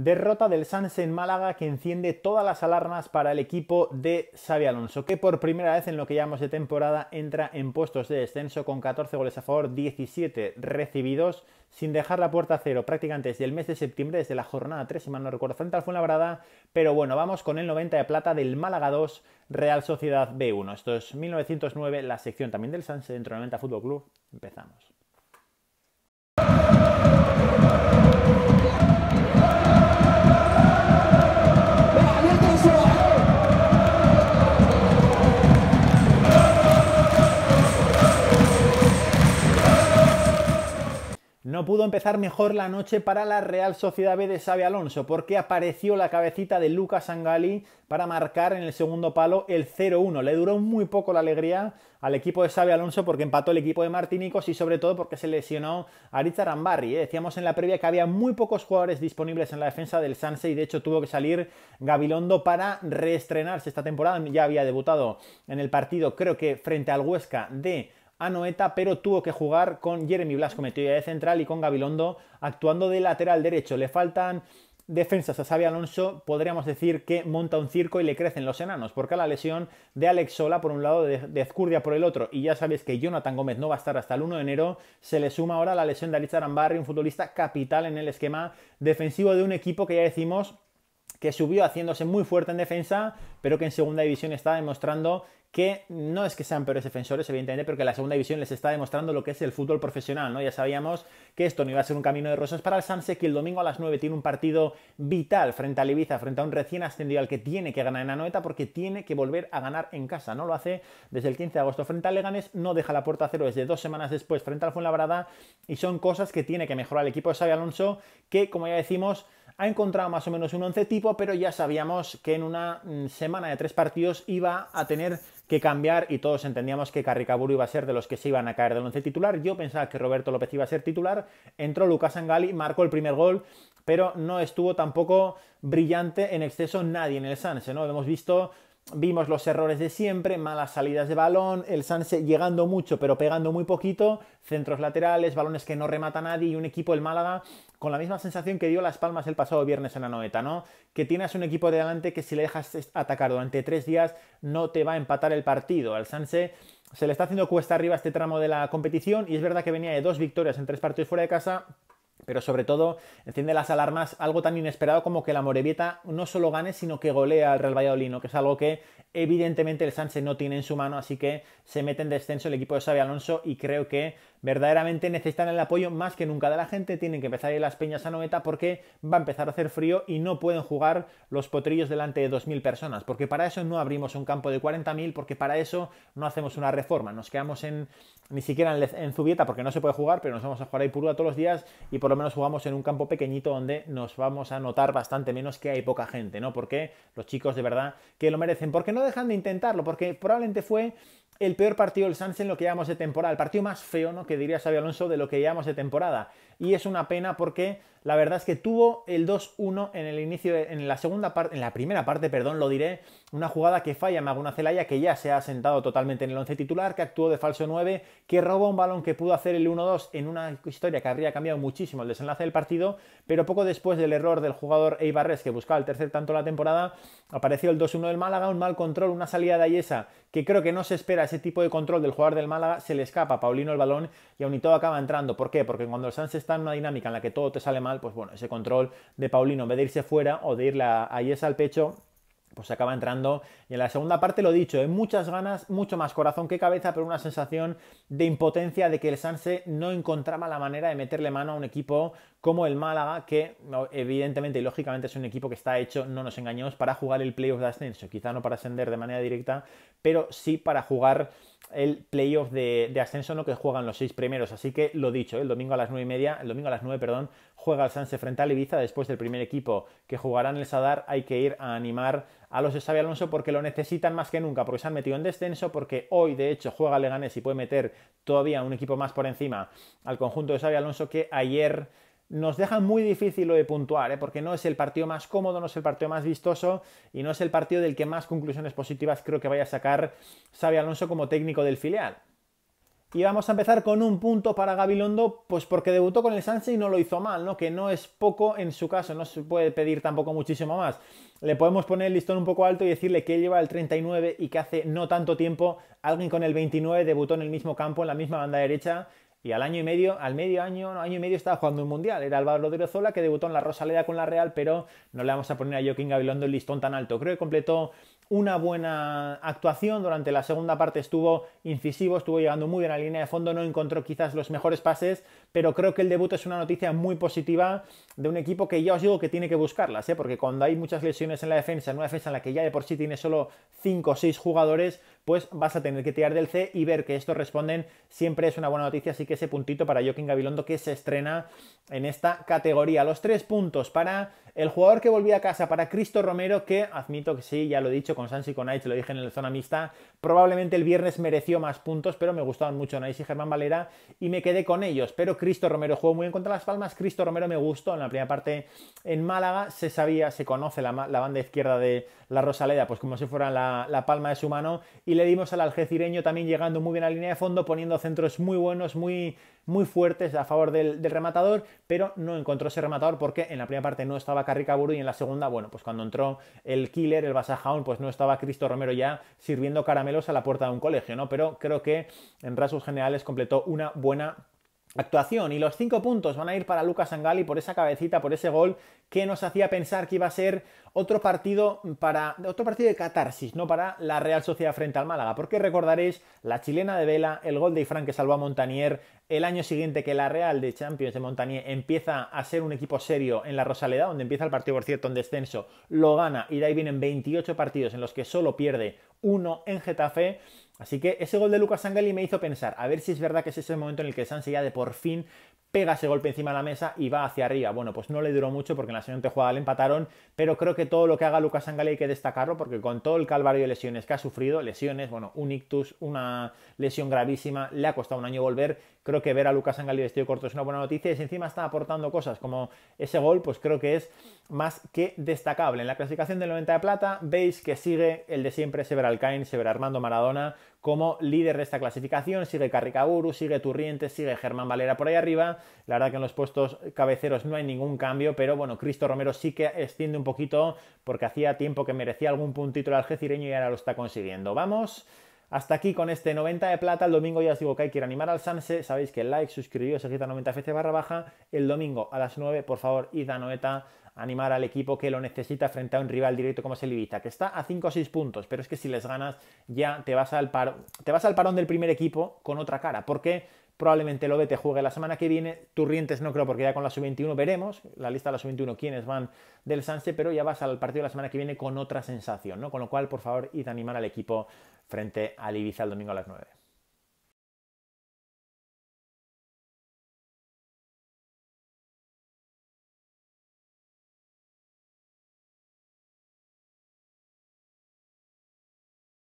Derrota del Sanse en Málaga que enciende todas las alarmas para el equipo de Xavi Alonso, que por primera vez en lo que llamamos de temporada entra en puestos de descenso con 14 goles a favor, 17 recibidos, sin dejar la puerta a cero prácticamente desde el mes de septiembre, desde la jornada 3, si mal no recuerdo, frente al Fuenlabrada. Pero bueno, vamos con el 90 de plata del Málaga 2, Real Sociedad B1. Esto es 1909, la sección también del Sanse dentro del 90 Fútbol Club. Empezamos. No pudo empezar mejor la noche para la Real Sociedad B de Xavi Alonso, porque apareció la cabecita de Lucas Angali para marcar en el segundo palo el 0-1. Le duró muy poco la alegría al equipo de Xavi Alonso porque empató el equipo de Martínicos y sobre todo porque se lesionó Ariza Rambarri. ¿eh? Decíamos en la previa que había muy pocos jugadores disponibles en la defensa del Sanse y de hecho tuvo que salir Gabilondo para reestrenarse esta temporada. Ya había debutado en el partido, creo que frente al Huesca de a Noeta, pero tuvo que jugar con Jeremy Blasco metido de central y con Gabilondo actuando de lateral derecho. Le faltan defensas a Xavi Alonso, podríamos decir que monta un circo y le crecen los enanos, porque la lesión de Alex Sola por un lado, de Ezcurdia por el otro, y ya sabéis que Jonathan Gómez no va a estar hasta el 1 de enero, se le suma ahora la lesión de Alistair Ambarri, un futbolista capital en el esquema defensivo de un equipo que ya decimos que subió haciéndose muy fuerte en defensa, pero que en segunda división está demostrando que no es que sean peores defensores, evidentemente, pero que la segunda división les está demostrando lo que es el fútbol profesional, ¿no? Ya sabíamos que esto no iba a ser un camino de rosas para el Sanse, que el domingo a las 9 tiene un partido vital frente a Ibiza, frente a un recién ascendido al que tiene que ganar en Anoeta porque tiene que volver a ganar en casa, ¿no? Lo hace desde el 15 de agosto frente a Leganés, no deja la puerta a cero desde dos semanas después frente al Fuenlabrada y son cosas que tiene que mejorar el equipo de Xavi Alonso, que, como ya decimos, ha encontrado más o menos un once tipo, pero ya sabíamos que en una mm, semana de tres partidos iba a tener que cambiar y todos entendíamos que Carricaburu iba a ser de los que se iban a caer del once titular. Yo pensaba que Roberto López iba a ser titular, entró Lucas Angali, marcó el primer gol, pero no estuvo tampoco brillante en exceso nadie en el Sanse, ¿no? Hemos visto vimos los errores de siempre, malas salidas de balón, el Sanse llegando mucho pero pegando muy poquito, centros laterales, balones que no remata nadie y un equipo, el Málaga, con la misma sensación que dio Las Palmas el pasado viernes en la noeta, ¿no? Que tienes un equipo de delante que si le dejas atacar durante tres días no te va a empatar el partido. Al Sanse se le está haciendo cuesta arriba este tramo de la competición y es verdad que venía de dos victorias en tres partidos fuera de casa, pero sobre todo, enciende las alarmas algo tan inesperado como que la Morevieta no solo gane, sino que golea al Real Valladolid, que es algo que evidentemente el Sánchez no tiene en su mano, así que se mete en descenso el equipo de Xavi Alonso y creo que verdaderamente necesitan el apoyo más que nunca de la gente, tienen que empezar a ir las peñas a Noeta porque va a empezar a hacer frío y no pueden jugar los potrillos delante de 2.000 personas, porque para eso no abrimos un campo de 40.000, porque para eso no hacemos una reforma, nos quedamos en ni siquiera en, Zubieta porque no se puede jugar, pero nos vamos a jugar ahí Purua todos los días y por lo menos jugamos en un campo pequeñito donde nos vamos a notar bastante menos que hay poca gente, ¿no? Porque los chicos de verdad que lo merecen, porque no dejan de intentarlo, porque probablemente fue el peor partido del Sanz en lo que llevamos de temporada, el partido más feo, ¿no? Que diría Xavi Alonso de lo que llevamos de temporada. Y es una pena porque la verdad es que tuvo el 2-1 en el inicio, en la segunda parte, en la primera parte, perdón, lo diré, una jugada que falla Maguna Celaya, que ya se ha sentado totalmente en el once titular, que actuó de falso 9, que roba un balón que pudo hacer el 1-2 en una historia que habría cambiado muchísimo el desenlace del partido, pero poco después del error del jugador Eibarres, que buscaba el tercer tanto la temporada, apareció el 2-1 del Málaga, un mal control, una salida de Ayesa que creo que no se espera ese tipo de control del jugador del Málaga, se le escapa a Paulino el balón y aún y todo acaba entrando. ¿Por qué? Porque cuando el Sanz está en una dinámica en la que todo te sale mal, pues bueno, ese control de Paulino, en vez de irse fuera o de irle a, a Yes al pecho, pues acaba entrando. Y en la segunda parte, lo dicho, en muchas ganas, mucho más corazón que cabeza, pero una sensación de impotencia de que el Sanse no encontraba la manera de meterle mano a un equipo como el Málaga, que evidentemente y lógicamente es un equipo que está hecho, no nos engañemos, para jugar el playoff de ascenso. Quizá no para ascender de manera directa, pero sí para jugar el playoff de, ascenso en lo que juegan los seis primeros. Así que lo dicho, ¿eh? el domingo a las nueve y media, el domingo a las nueve perdón, juega el Sanse frente al Ibiza después del primer equipo que jugarán el Sadar. Hay que ir a animar a los de Xavi Alonso porque lo necesitan más que nunca, porque se han metido en descenso, porque hoy de hecho juega Leganés y puede meter todavía un equipo más por encima al conjunto de Xavi Alonso que ayer nos deja muy difícil lo de puntuar, ¿eh? porque no es el partido más cómodo, no es el partido más vistoso y no es el partido del que más conclusiones positivas creo que vaya a sacar Xavi Alonso como técnico del filial. Y vamos a empezar con un punto para Gabilondo, pues porque debutó con el Sanse y no lo hizo mal, ¿no? Que no es poco en su caso, no se puede pedir tampoco muchísimo más. Le podemos poner el listón un poco alto y decirle que él lleva el 39 y que hace no tanto tiempo alguien con el 29 debutó en el mismo campo, en la misma banda derecha, y al año y medio, al medio año, año y medio estaba jugando un mundial. Era Álvaro Rodríguez Zola que debutó en la Rosaleda con la Real, pero no le vamos a poner a Joaquín Gabilondo el listón tan alto. Creo que completó una buena actuación. Durante la segunda parte estuvo incisivo, estuvo llegando muy bien a la línea de fondo, no encontró quizás los mejores pases, pero creo que el debut es una noticia muy positiva de un equipo que ya os digo que tiene que buscarlas, ¿eh? porque cuando hay muchas lesiones en la defensa, en una defensa en la que ya de por sí tiene solo 5 o 6 jugadores, pues vas a tener que tirar del C y ver que estos responden siempre es una buena noticia, así que ese puntito para Joaquín Gabilondo que se estrena en esta categoría. Los tres puntos para el jugador que volví a casa para Cristo Romero, que admito que sí, ya lo he dicho con Sans y con Aich, lo dije en la zona mixta, probablemente el viernes mereció más puntos, pero me gustaban mucho Nice y Germán Valera y me quedé con ellos. Pero Cristo Romero jugó muy bien contra Las Palmas, Cristo Romero me gustó en la primera parte en Málaga, se sabía, se conoce la, banda izquierda de la Rosaleda, pues como si fuera la, la palma de su mano, y le dimos al algecireño también llegando muy bien a la línea de fondo, poniendo centros muy buenos, muy muy fuertes a favor del, rematador, pero no encontró ese rematador porque en la primera parte no estaba Carricaburu y en la segunda, bueno, pues cuando entró el killer, el Basajaun, pues no estaba Cristo Romero ya sirviendo caramelos a la puerta de un colegio, ¿no? Pero creo que en rasgos generales completó una buena actuación. Y los cinco puntos van a ir para Lucas Angali por esa cabecita, por ese gol que nos hacía pensar que iba a ser otro partido para otro partido de catarsis, no para la Real Sociedad frente al Málaga, porque recordaréis la chilena de Vela, el gol de Ifran que salvó a Montanier el año siguiente que la Real de Champions de Montanier empieza a ser un equipo serio en la Rosaleda, donde empieza el partido por cierto en descenso, lo gana y de ahí vienen 28 partidos en los que solo pierde 1 en Getafe. Así que ese gol de Lucas Angeli me hizo pensar, a ver si es verdad que es ese momento en el que Sanse ya de por fin pega ese golpe encima de la mesa y va hacia arriba. Bueno, pues no le duró mucho porque en la siguiente jugada le empataron, pero creo que todo lo que haga Lucas Angali hay que destacarlo porque con todo el calvario de lesiones que ha sufrido, lesiones, bueno, un ictus, una lesión gravísima, le ha costado un año volver. Creo que ver a Lucas Angali vestido corto es una buena noticia y encima está aportando cosas como ese gol, pues creo que es más que destacable. En la clasificación del 90 de plata veis que sigue el de siempre Sever Alcain, Sever Armando Maradona, como líder de esta clasificación. Sigue Carricaburu, sigue Turrientes, sigue Germán Valera por ahí arriba. La verdad que en los puestos cabeceros no hay ningún cambio, pero bueno, Cristo Romero sí que extiende un poquito porque hacía tiempo que merecía algún puntito el algecireño y ahora lo está consiguiendo. Vamos. Hasta aquí con este 90 de plata. El domingo ya os digo que hay que ir a animar al Sanse. Sabéis que el like, suscribiros, a 90 fc barra baja. El domingo a las 9, por favor, id a Noeta animar al equipo que lo necesita frente a un rival directo como es el Ibiza, que está a 5 o 6 puntos, pero es que si les ganas ya te vas al, te vas al parón del primer equipo con otra cara, porque probablemente lo te juegue la semana que viene, Turrientes no creo porque ya con la sub-21 veremos, la lista de la sub-21 quiénes van del Sanse, pero ya vas al partido de la semana que viene con otra sensación, ¿no? Con lo cual, por favor, id a animar al equipo frente al Ibiza el domingo a las 9.